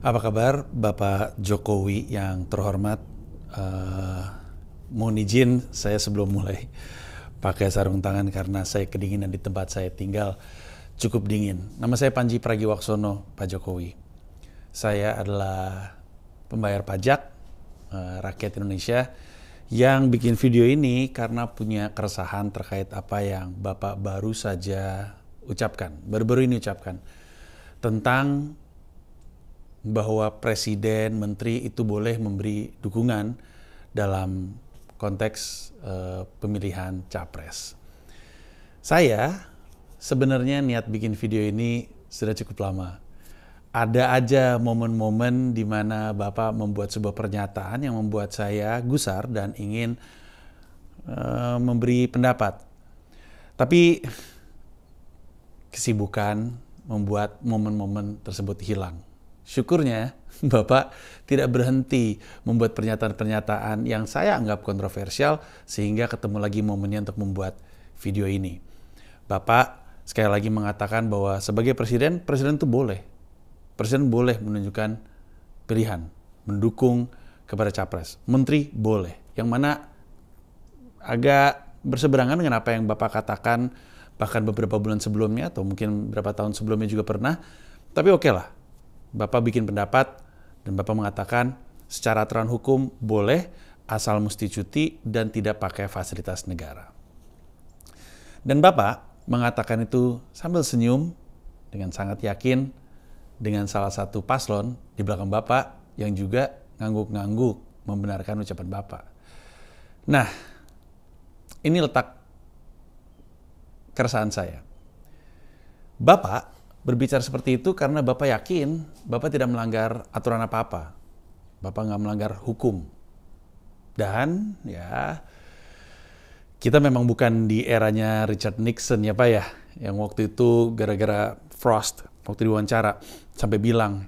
Apa kabar Bapak Jokowi yang terhormat? Uh, mohon izin saya sebelum mulai pakai sarung tangan karena saya kedinginan di tempat saya tinggal cukup dingin. Nama saya Panji Pragiwaksono, Pak Jokowi. Saya adalah pembayar pajak uh, rakyat Indonesia yang bikin video ini karena punya keresahan terkait apa yang Bapak baru saja ucapkan, baru-baru ini ucapkan tentang bahwa presiden, menteri itu boleh memberi dukungan dalam konteks uh, pemilihan capres. Saya sebenarnya niat bikin video ini sudah cukup lama. Ada aja momen-momen di mana Bapak membuat sebuah pernyataan yang membuat saya gusar dan ingin uh, memberi pendapat. Tapi kesibukan membuat momen-momen tersebut hilang. Syukurnya, Bapak tidak berhenti membuat pernyataan-pernyataan yang saya anggap kontroversial sehingga ketemu lagi momennya untuk membuat video ini. Bapak sekali lagi mengatakan bahwa sebagai presiden, presiden itu boleh. Presiden boleh menunjukkan pilihan, mendukung kepada capres. Menteri boleh. Yang mana agak berseberangan dengan apa yang Bapak katakan bahkan beberapa bulan sebelumnya atau mungkin beberapa tahun sebelumnya juga pernah. Tapi oke okay lah, Bapak bikin pendapat dan Bapak mengatakan secara aturan hukum boleh asal mesti cuti dan tidak pakai fasilitas negara. Dan Bapak mengatakan itu sambil senyum dengan sangat yakin dengan salah satu paslon di belakang Bapak yang juga ngangguk-ngangguk membenarkan ucapan Bapak. Nah, ini letak keresahan saya. Bapak berbicara seperti itu karena Bapak yakin Bapak tidak melanggar aturan apa-apa. Bapak nggak melanggar hukum. Dan ya kita memang bukan di eranya Richard Nixon ya Pak ya, yang waktu itu gara-gara Frost waktu diwawancara sampai bilang,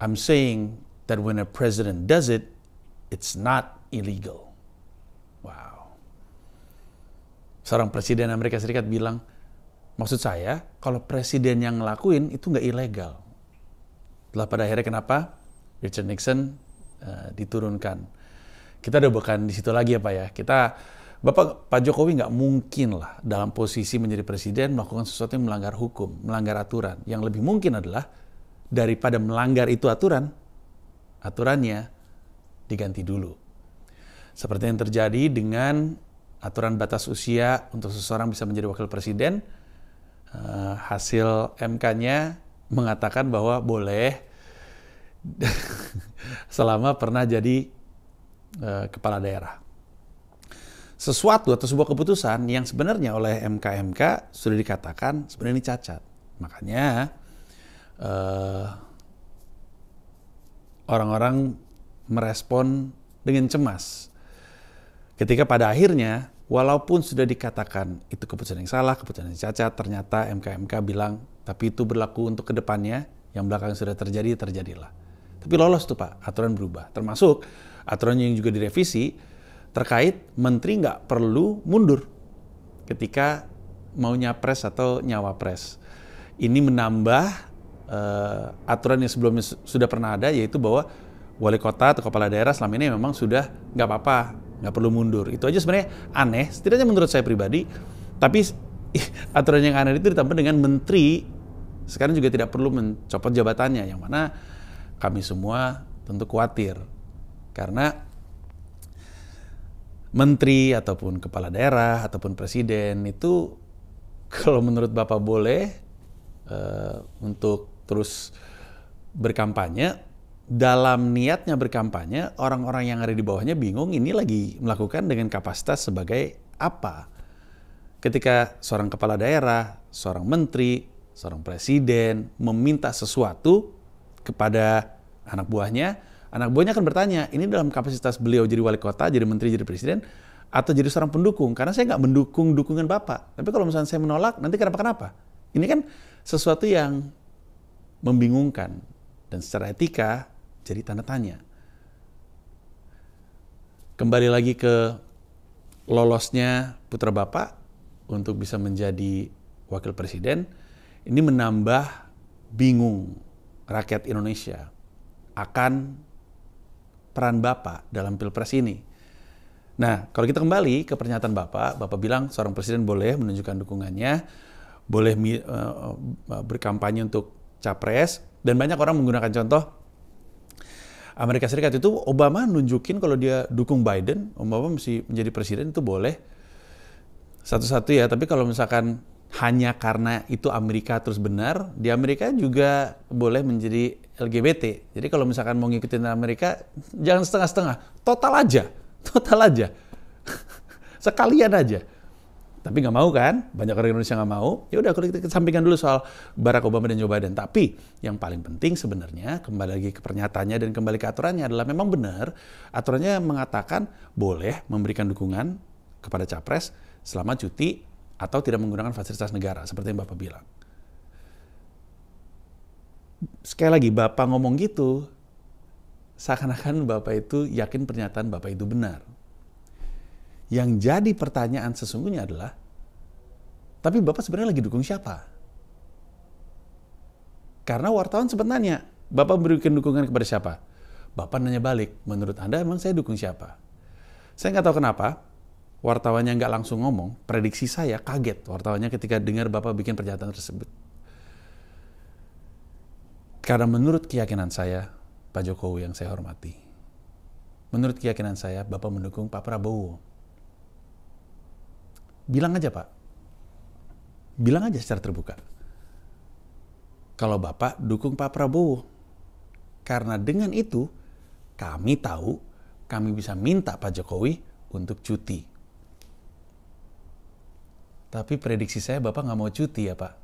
I'm saying that when a president does it, it's not illegal. Wow. Seorang presiden Amerika Serikat bilang, Maksud saya, kalau presiden yang ngelakuin itu nggak ilegal. Setelah pada akhirnya kenapa Richard Nixon uh, diturunkan. Kita udah bukan di situ lagi ya Pak ya. Kita Bapak Pak Jokowi nggak mungkin lah dalam posisi menjadi presiden melakukan sesuatu yang melanggar hukum, melanggar aturan. Yang lebih mungkin adalah daripada melanggar itu aturan, aturannya diganti dulu. Seperti yang terjadi dengan aturan batas usia untuk seseorang bisa menjadi wakil presiden, uh, hasil MK-nya mengatakan bahwa boleh selama pernah jadi uh, kepala daerah. Sesuatu atau sebuah keputusan yang sebenarnya oleh MK-MK sudah dikatakan sebenarnya ini cacat. Makanya orang eh, orang-orang merespon dengan cemas. Ketika pada akhirnya walaupun sudah dikatakan itu keputusan yang salah, keputusan yang cacat, ternyata MKMK bilang, tapi itu berlaku untuk kedepannya, yang belakang sudah terjadi, terjadilah. Tapi lolos tuh Pak, aturan berubah. Termasuk aturan yang juga direvisi terkait menteri nggak perlu mundur ketika mau nyapres atau nyawapres. Ini menambah uh, aturan yang sebelumnya sudah pernah ada, yaitu bahwa wali kota atau kepala daerah selama ini memang sudah nggak apa-apa, nggak perlu mundur. Itu aja sebenarnya aneh, setidaknya menurut saya pribadi. Tapi aturan yang aneh itu ditambah dengan menteri sekarang juga tidak perlu mencopot jabatannya, yang mana kami semua tentu khawatir karena menteri ataupun kepala daerah ataupun presiden itu kalau menurut bapak boleh uh, untuk terus berkampanye dalam niatnya berkampanye, orang-orang yang ada di bawahnya bingung ini lagi melakukan dengan kapasitas sebagai apa. Ketika seorang kepala daerah, seorang menteri, seorang presiden meminta sesuatu kepada anak buahnya, anak buahnya akan bertanya, ini dalam kapasitas beliau jadi wali kota, jadi menteri, jadi presiden, atau jadi seorang pendukung, karena saya nggak mendukung dukungan Bapak. Tapi kalau misalnya saya menolak, nanti kenapa-kenapa? Ini kan sesuatu yang membingungkan. Dan secara etika, jadi tanda tanya. Kembali lagi ke lolosnya putra bapak untuk bisa menjadi wakil presiden, ini menambah bingung rakyat Indonesia akan peran Bapak dalam Pilpres ini. Nah, kalau kita kembali ke pernyataan Bapak, Bapak bilang seorang presiden boleh menunjukkan dukungannya, boleh eh, eh, berkampanye untuk capres, dan banyak orang menggunakan contoh Amerika Serikat itu Obama nunjukin kalau dia dukung Biden, Obama mesti menjadi presiden itu boleh satu-satu ya. Tapi kalau misalkan hanya karena itu Amerika terus benar, di Amerika juga boleh menjadi LGBT. Jadi kalau misalkan mau ngikutin Amerika, jangan setengah-setengah, total aja, total aja, sekalian aja. Tapi nggak mau kan? Banyak orang Indonesia nggak mau. Ya udah kalau kita sampaikan dulu soal Barack Obama dan Joe Biden. Tapi yang paling penting sebenarnya kembali lagi ke pernyataannya dan kembali ke aturannya adalah memang benar aturannya mengatakan boleh memberikan dukungan kepada capres selama cuti atau tidak menggunakan fasilitas negara seperti yang Bapak bilang. Sekali lagi Bapak ngomong gitu seakan-akan Bapak itu yakin pernyataan Bapak itu benar. Yang jadi pertanyaan sesungguhnya adalah, tapi Bapak sebenarnya lagi dukung siapa? Karena wartawan sebenarnya Bapak memberikan dukungan kepada siapa? Bapak nanya balik, menurut Anda emang saya dukung siapa? Saya nggak tahu kenapa, wartawannya nggak langsung ngomong, prediksi saya kaget wartawannya ketika dengar Bapak bikin pernyataan tersebut. Karena menurut keyakinan saya, Pak Jokowi yang saya hormati, menurut keyakinan saya, Bapak mendukung Pak Prabowo Bilang aja Pak. Bilang aja secara terbuka. Kalau Bapak dukung Pak Prabowo. Karena dengan itu kami tahu kami bisa minta Pak Jokowi untuk cuti. Tapi prediksi saya Bapak nggak mau cuti ya Pak.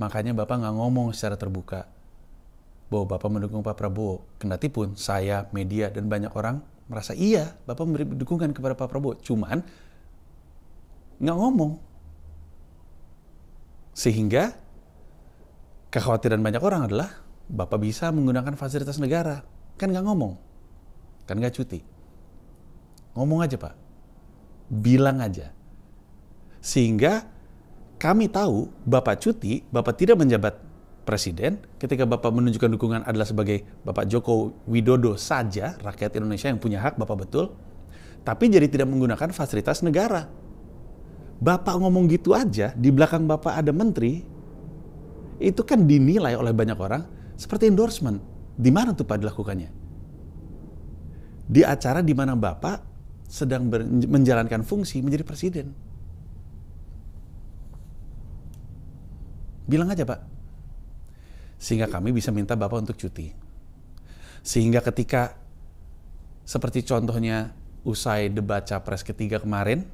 Makanya Bapak nggak ngomong secara terbuka bahwa Bapak mendukung Pak Prabowo. Kendati pun saya, media, dan banyak orang merasa iya Bapak memberi dukungan kepada Pak Prabowo cuman nggak ngomong sehingga kekhawatiran banyak orang adalah Bapak bisa menggunakan fasilitas negara kan nggak ngomong kan nggak cuti ngomong aja Pak bilang aja sehingga kami tahu Bapak cuti Bapak tidak menjabat presiden, ketika Bapak menunjukkan dukungan adalah sebagai Bapak Joko Widodo saja, rakyat Indonesia yang punya hak, Bapak betul, tapi jadi tidak menggunakan fasilitas negara. Bapak ngomong gitu aja, di belakang Bapak ada menteri, itu kan dinilai oleh banyak orang seperti endorsement. Di mana tuh Pak dilakukannya? Di acara di mana Bapak sedang menjalankan fungsi menjadi presiden. Bilang aja Pak, sehingga kami bisa minta Bapak untuk cuti. Sehingga ketika seperti contohnya usai debat capres ketiga kemarin,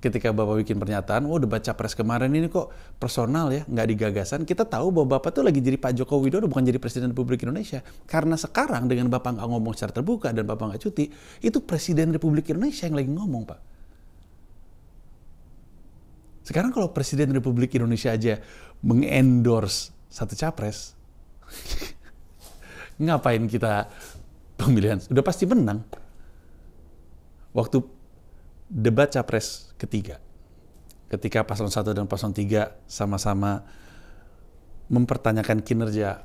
ketika Bapak bikin pernyataan, oh, debat capres kemarin ini kok personal ya, nggak digagasan." Kita tahu bahwa Bapak tuh lagi jadi Pak Joko Widodo bukan jadi Presiden Republik Indonesia. Karena sekarang dengan Bapak nggak ngomong secara terbuka dan Bapak nggak cuti, itu Presiden Republik Indonesia yang lagi ngomong, Pak. Sekarang kalau Presiden Republik Indonesia aja mengendorse satu capres, ngapain kita pemilihan? Udah pasti menang. Waktu debat capres ketiga, ketika paslon satu dan paslon tiga sama-sama mempertanyakan kinerja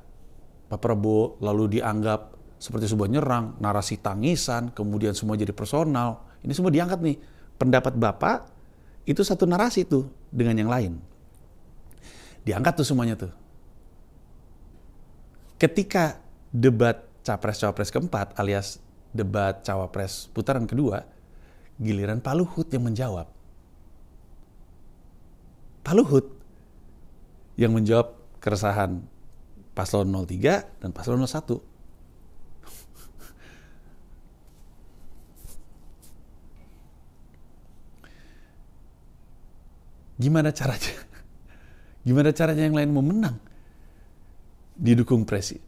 Pak Prabowo, lalu dianggap seperti sebuah nyerang, narasi tangisan, kemudian semua jadi personal. Ini semua diangkat nih. Pendapat Bapak itu satu narasi tuh dengan yang lain. Diangkat tuh semuanya tuh ketika debat capres-cawapres keempat alias debat cawapres putaran kedua, giliran Pak Luhut yang menjawab. Pak Luhut yang menjawab keresahan paslon 03 dan paslon 01. Gimana caranya? Gimana caranya yang lain mau menang? didukung presiden.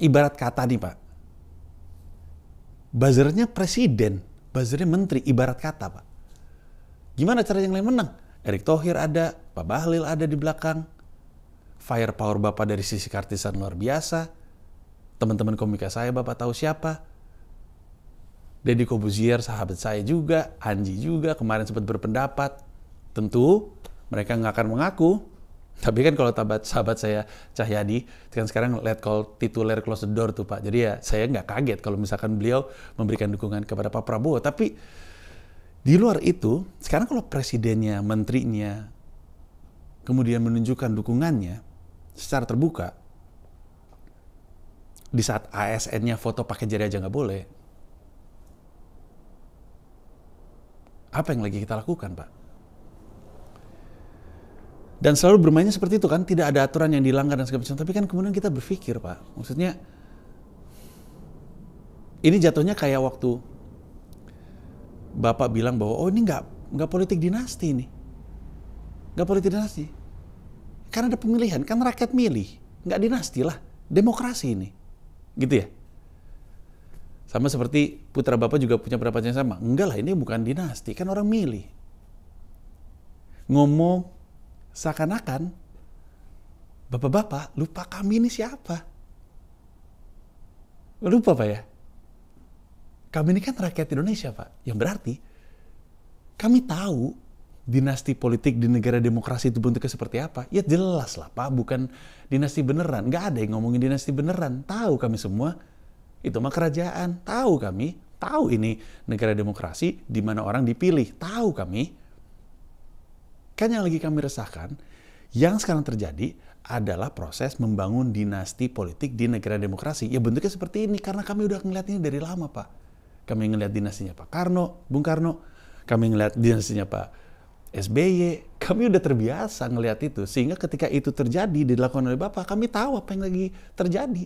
Ibarat kata nih Pak, buzzernya presiden, buzzernya menteri, ibarat kata Pak. Gimana cara yang lain menang? Erick Thohir ada, Pak Bahlil ada di belakang, firepower Bapak dari sisi kartisan luar biasa, teman-teman komika saya Bapak tahu siapa, Deddy Kobuzier sahabat saya juga, Anji juga kemarin sempat berpendapat, tentu mereka nggak akan mengaku tapi kan kalau sahabat, sahabat saya Cahyadi, kan sekarang let call tituler close the door tuh Pak. Jadi ya saya nggak kaget kalau misalkan beliau memberikan dukungan kepada Pak Prabowo. Tapi di luar itu, sekarang kalau presidennya, menterinya, kemudian menunjukkan dukungannya secara terbuka, di saat ASN-nya foto pakai jari aja nggak boleh, apa yang lagi kita lakukan Pak? dan selalu bermainnya seperti itu kan tidak ada aturan yang dilanggar dan segala macam tapi kan kemudian kita berpikir pak maksudnya ini jatuhnya kayak waktu bapak bilang bahwa oh ini nggak nggak politik dinasti ini nggak politik dinasti karena ada pemilihan kan rakyat milih nggak dinasti lah demokrasi ini gitu ya sama seperti putra bapak juga punya pendapat yang sama enggak lah ini bukan dinasti kan orang milih ngomong seakan-akan bapak-bapak lupa kami ini siapa. Lupa Pak ya? Kami ini kan rakyat Indonesia Pak. Yang berarti kami tahu dinasti politik di negara demokrasi itu bentuknya seperti apa. Ya jelas lah Pak, bukan dinasti beneran. Gak ada yang ngomongin dinasti beneran. Tahu kami semua. Itu mah kerajaan. Tahu kami. Tahu ini negara demokrasi di mana orang dipilih. Tahu kami Kan yang lagi kami resahkan, yang sekarang terjadi adalah proses membangun dinasti politik di negara demokrasi. Ya bentuknya seperti ini, karena kami udah ngeliat ini dari lama, Pak. Kami ngeliat dinastinya Pak Karno, Bung Karno, kami ngeliat dinastinya Pak SBY, kami udah terbiasa ngeliat itu. Sehingga ketika itu terjadi, dilakukan oleh Bapak, kami tahu apa yang lagi terjadi.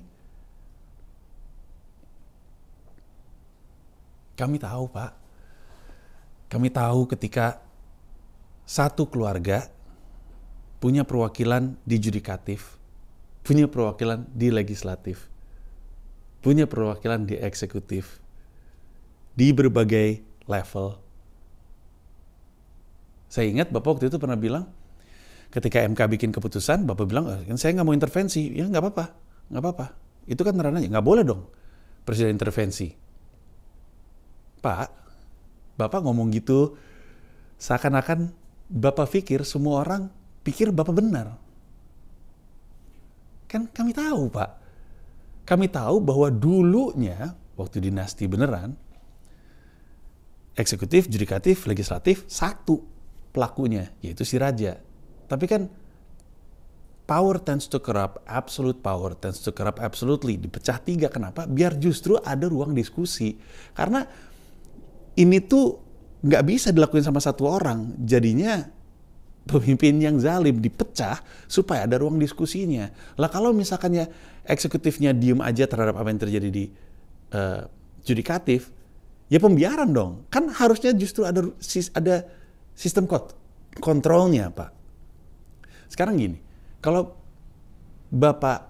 Kami tahu, Pak. Kami tahu ketika satu keluarga punya perwakilan di judikatif, punya perwakilan di legislatif, punya perwakilan di eksekutif, di berbagai level. Saya ingat Bapak waktu itu pernah bilang, ketika MK bikin keputusan, Bapak bilang, eh, kan saya nggak mau intervensi. Ya nggak apa-apa, nggak apa-apa. Itu kan ranahnya, nggak boleh dong Presiden intervensi. Pak, Bapak ngomong gitu seakan-akan Bapak pikir semua orang pikir Bapak benar. Kan kami tahu, Pak. Kami tahu bahwa dulunya, waktu dinasti beneran, eksekutif, judikatif, legislatif, satu pelakunya, yaitu si raja. Tapi kan power tends to corrupt, absolute power tends to corrupt absolutely. Dipecah tiga, kenapa? Biar justru ada ruang diskusi. Karena ini tuh nggak bisa dilakuin sama satu orang. Jadinya pemimpin yang zalim dipecah supaya ada ruang diskusinya. Lah kalau misalkan ya eksekutifnya diem aja terhadap apa yang terjadi di uh, judikatif, ya pembiaran dong. Kan harusnya justru ada ada sistem kont kontrolnya, Pak. Sekarang gini, kalau Bapak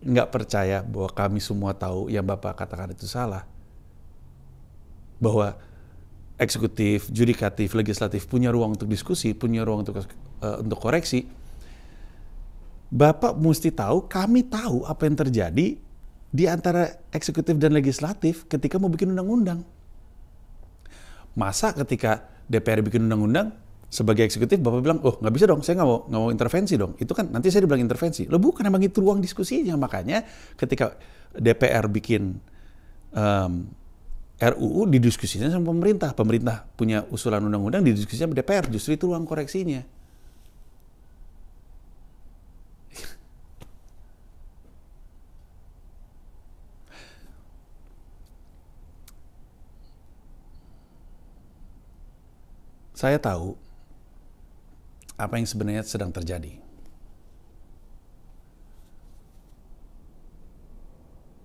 nggak percaya bahwa kami semua tahu yang Bapak katakan itu salah, bahwa eksekutif, judikatif, legislatif punya ruang untuk diskusi, punya ruang untuk uh, untuk koreksi. Bapak mesti tahu, kami tahu apa yang terjadi di antara eksekutif dan legislatif ketika mau bikin undang-undang. Masa ketika DPR bikin undang-undang, sebagai eksekutif Bapak bilang, oh nggak bisa dong, saya nggak mau, nggak mau intervensi dong. Itu kan nanti saya dibilang intervensi. Lo bukan emang itu ruang diskusinya. Makanya ketika DPR bikin um, RUU didiskusinya sama pemerintah. Pemerintah punya usulan undang-undang didiskusinya sama DPR. Justru itu ruang koreksinya. Saya tahu apa yang sebenarnya sedang terjadi.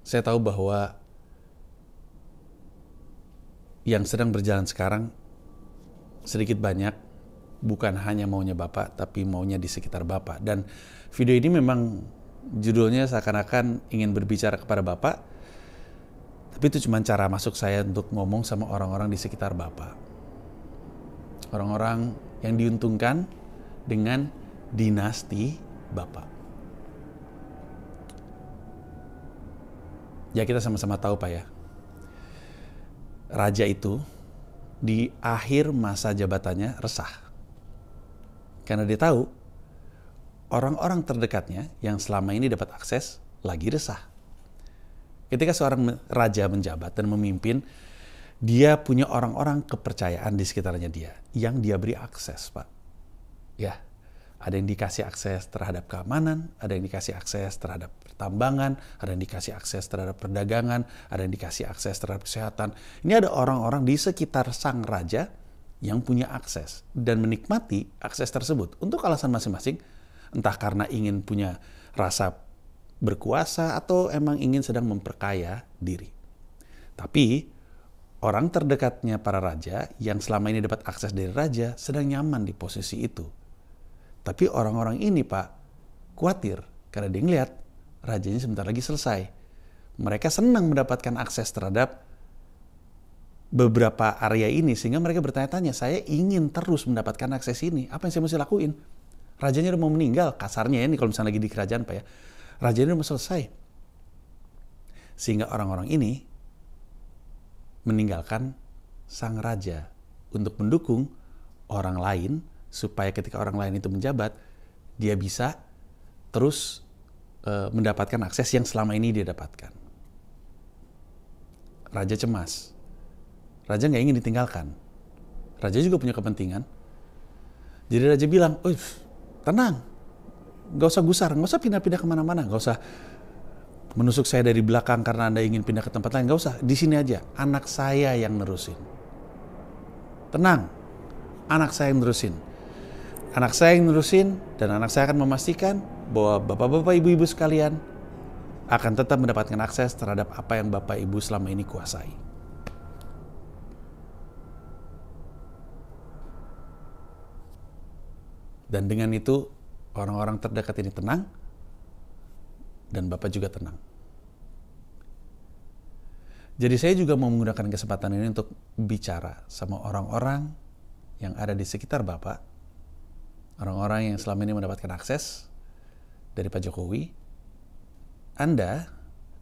Saya tahu bahwa yang sedang berjalan sekarang sedikit banyak bukan hanya maunya Bapak, tapi maunya di sekitar Bapak. Dan video ini memang judulnya seakan-akan ingin berbicara kepada Bapak, tapi itu cuma cara masuk saya untuk ngomong sama orang-orang di sekitar Bapak. Orang-orang yang diuntungkan dengan dinasti Bapak. Ya kita sama-sama tahu Pak ya, raja itu di akhir masa jabatannya resah. Karena dia tahu orang-orang terdekatnya yang selama ini dapat akses lagi resah. Ketika seorang raja menjabat dan memimpin, dia punya orang-orang kepercayaan di sekitarnya dia yang dia beri akses, Pak. Ya, ada yang dikasih akses terhadap keamanan, ada yang dikasih akses terhadap pertambangan, ada yang dikasih akses terhadap perdagangan, ada yang dikasih akses terhadap kesehatan. Ini ada orang-orang di sekitar sang raja yang punya akses dan menikmati akses tersebut untuk alasan masing-masing, entah karena ingin punya rasa berkuasa atau emang ingin sedang memperkaya diri. Tapi orang terdekatnya para raja yang selama ini dapat akses dari raja sedang nyaman di posisi itu tapi orang-orang ini Pak khawatir karena dia ngelihat rajanya sebentar lagi selesai. Mereka senang mendapatkan akses terhadap beberapa area ini sehingga mereka bertanya-tanya, saya ingin terus mendapatkan akses ini. Apa yang saya mesti lakuin? Rajanya udah mau meninggal, kasarnya ya ini kalau misalnya lagi di kerajaan Pak ya. Rajanya udah mau selesai. Sehingga orang-orang ini meninggalkan sang raja untuk mendukung orang lain supaya ketika orang lain itu menjabat, dia bisa terus e, mendapatkan akses yang selama ini dia dapatkan. Raja cemas. Raja nggak ingin ditinggalkan. Raja juga punya kepentingan. Jadi raja bilang, tenang, nggak usah gusar, nggak usah pindah-pindah kemana-mana, nggak usah menusuk saya dari belakang karena anda ingin pindah ke tempat lain, nggak usah, di sini aja, anak saya yang nerusin. Tenang, anak saya yang nerusin Anak saya yang nerusin dan anak saya akan memastikan bahwa bapak-bapak ibu-ibu sekalian akan tetap mendapatkan akses terhadap apa yang bapak ibu selama ini kuasai. Dan dengan itu orang-orang terdekat ini tenang dan Bapak juga tenang. Jadi saya juga mau menggunakan kesempatan ini untuk bicara sama orang-orang yang ada di sekitar Bapak orang-orang yang selama ini mendapatkan akses dari Pak Jokowi, Anda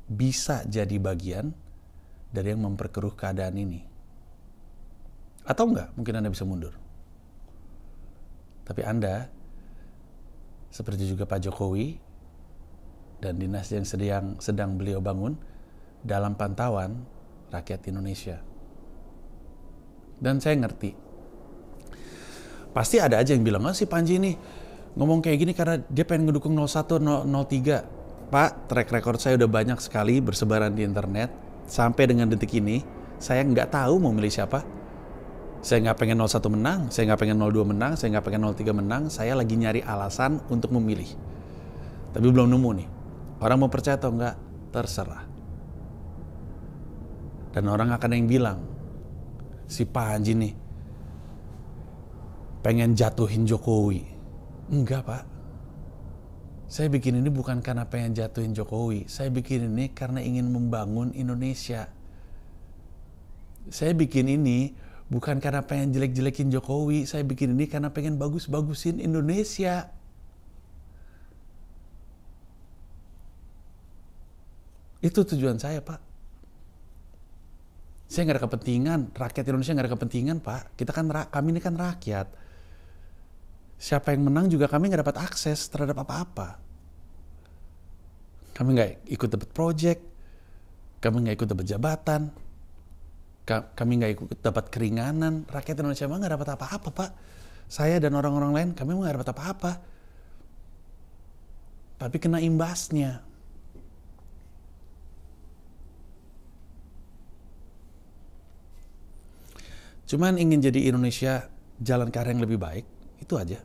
bisa jadi bagian dari yang memperkeruh keadaan ini. Atau enggak, mungkin Anda bisa mundur. Tapi Anda, seperti juga Pak Jokowi, dan dinas yang sedang, sedang beliau bangun, dalam pantauan rakyat Indonesia. Dan saya ngerti Pasti ada aja yang bilang, oh si Panji ini ngomong kayak gini karena dia pengen ngedukung 01, 03. Pak, track record saya udah banyak sekali bersebaran di internet. Sampai dengan detik ini, saya nggak tahu mau milih siapa. Saya nggak pengen 01 menang, saya nggak pengen 02 menang, saya nggak pengen 03 menang. Saya lagi nyari alasan untuk memilih. Tapi belum nemu nih. Orang mau percaya atau nggak, terserah. Dan orang akan yang bilang, si Panji nih pengen jatuhin Jokowi. Enggak, Pak. Saya bikin ini bukan karena pengen jatuhin Jokowi. Saya bikin ini karena ingin membangun Indonesia. Saya bikin ini bukan karena pengen jelek-jelekin Jokowi. Saya bikin ini karena pengen bagus-bagusin Indonesia. Itu tujuan saya, Pak. Saya nggak ada kepentingan, rakyat Indonesia nggak ada kepentingan, Pak. Kita kan kami ini kan rakyat siapa yang menang juga kami nggak dapat akses terhadap apa-apa. Kami nggak ikut dapat proyek, kami nggak ikut dapat jabatan, kami nggak ikut dapat keringanan. Rakyat Indonesia mah nggak dapat apa-apa, Pak. Saya dan orang-orang lain, kami nggak dapat apa-apa. Tapi kena imbasnya. Cuman ingin jadi Indonesia jalan ke arah yang lebih baik, itu aja.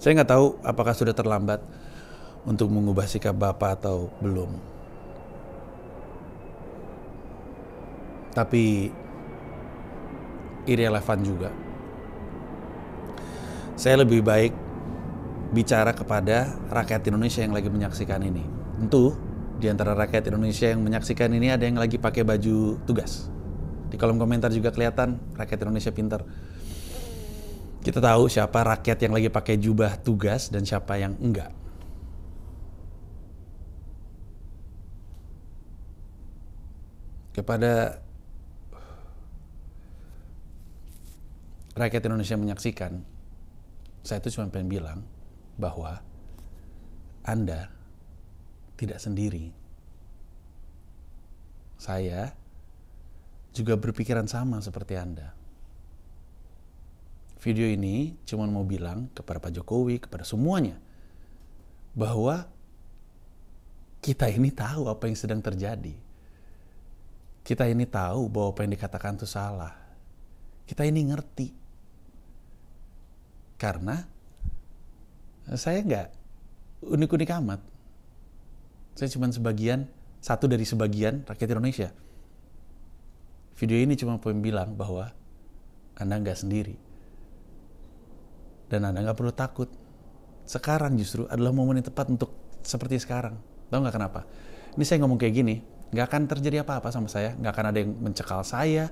Saya nggak tahu apakah sudah terlambat untuk mengubah sikap Bapak atau belum. Tapi relevan juga. Saya lebih baik bicara kepada rakyat Indonesia yang lagi menyaksikan ini. Tentu di antara rakyat Indonesia yang menyaksikan ini ada yang lagi pakai baju tugas. Di kolom komentar juga kelihatan rakyat Indonesia pintar. Kita tahu siapa rakyat yang lagi pakai jubah tugas dan siapa yang enggak. Kepada rakyat Indonesia menyaksikan, saya itu cuma pengen bilang bahwa Anda tidak sendiri. Saya juga berpikiran sama seperti Anda video ini cuma mau bilang kepada Pak Jokowi, kepada semuanya, bahwa kita ini tahu apa yang sedang terjadi. Kita ini tahu bahwa apa yang dikatakan itu salah. Kita ini ngerti. Karena saya nggak unik-unik amat. Saya cuma sebagian, satu dari sebagian rakyat Indonesia. Video ini cuma pengen bilang bahwa Anda nggak sendiri. Dan Anda nggak perlu takut. Sekarang justru adalah momen yang tepat untuk seperti sekarang. Tahu nggak kenapa? Ini saya ngomong kayak gini, nggak akan terjadi apa-apa sama saya, nggak akan ada yang mencekal saya,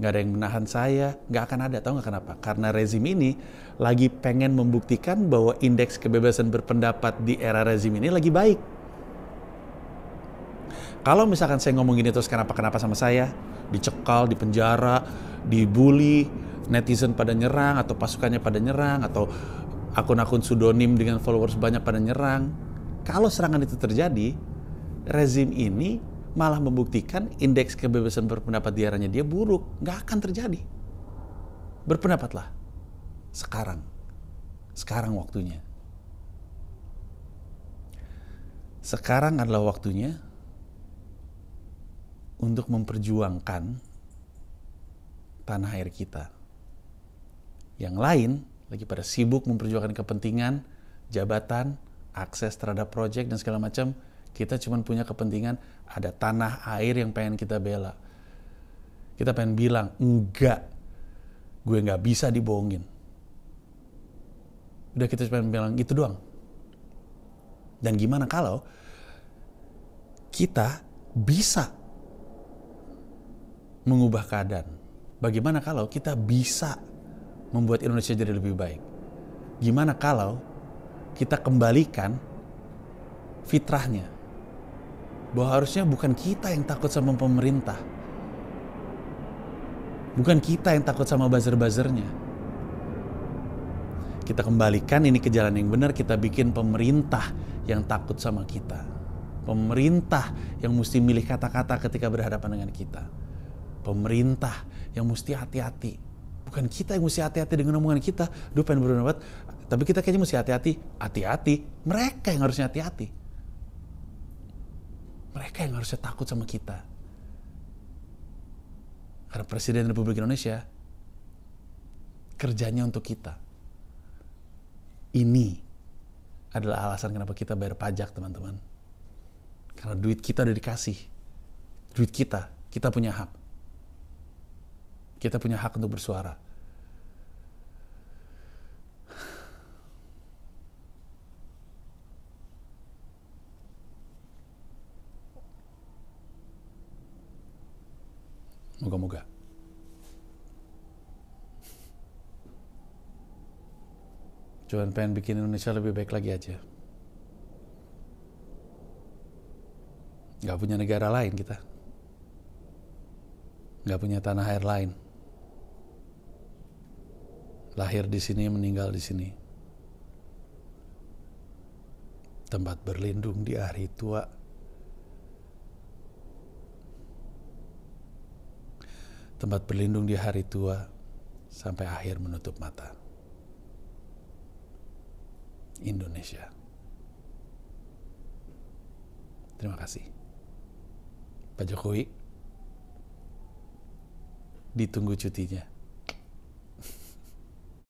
nggak ada yang menahan saya, nggak akan ada. Tahu nggak kenapa? Karena rezim ini lagi pengen membuktikan bahwa indeks kebebasan berpendapat di era rezim ini lagi baik. Kalau misalkan saya ngomong gini terus kenapa-kenapa sama saya, dicekal, dipenjara, dibully, netizen pada nyerang atau pasukannya pada nyerang atau akun-akun pseudonim dengan followers banyak pada nyerang. Kalau serangan itu terjadi, rezim ini malah membuktikan indeks kebebasan berpendapat di dia buruk. Nggak akan terjadi. Berpendapatlah. Sekarang. Sekarang waktunya. Sekarang adalah waktunya untuk memperjuangkan tanah air kita. Yang lain lagi pada sibuk memperjuangkan kepentingan, jabatan, akses terhadap proyek dan segala macam. Kita cuma punya kepentingan ada tanah air yang pengen kita bela. Kita pengen bilang, enggak, gue nggak bisa dibohongin. Udah kita cuma bilang gitu doang. Dan gimana kalau kita bisa mengubah keadaan? Bagaimana kalau kita bisa membuat Indonesia jadi lebih baik. Gimana kalau kita kembalikan fitrahnya? Bahwa harusnya bukan kita yang takut sama pemerintah. Bukan kita yang takut sama buzzer-buzzernya. Kita kembalikan ini ke jalan yang benar, kita bikin pemerintah yang takut sama kita. Pemerintah yang mesti milih kata-kata ketika berhadapan dengan kita. Pemerintah yang mesti hati-hati bukan kita yang mesti hati-hati dengan omongan kita. Duh pengen berdoa tapi kita kayaknya mesti hati-hati. Hati-hati, mereka yang harusnya hati-hati. Mereka yang harusnya takut sama kita. Karena Presiden Republik Indonesia kerjanya untuk kita. Ini adalah alasan kenapa kita bayar pajak, teman-teman. Karena duit kita udah dikasih. Duit kita, kita punya hak. Kita punya hak untuk bersuara. Moga-moga. Cuma pengen bikin Indonesia lebih baik lagi aja. Gak punya negara lain kita. Gak punya tanah air lain lahir di sini, meninggal di sini. Tempat berlindung di hari tua. Tempat berlindung di hari tua sampai akhir menutup mata. Indonesia. Terima kasih. Pak Jokowi, ditunggu cutinya.